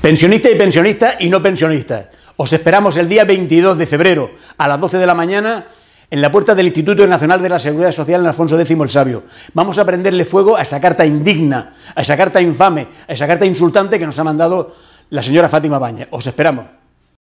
Pensionistas y pensionistas y no pensionistas. Os esperamos el día 22 de febrero a las 12 de la mañana en la puerta del Instituto Nacional de la Seguridad Social en Alfonso X el Sabio. Vamos a prenderle fuego a esa carta indigna, a esa carta infame, a esa carta insultante que nos ha mandado la señora Fátima Baña. Os esperamos.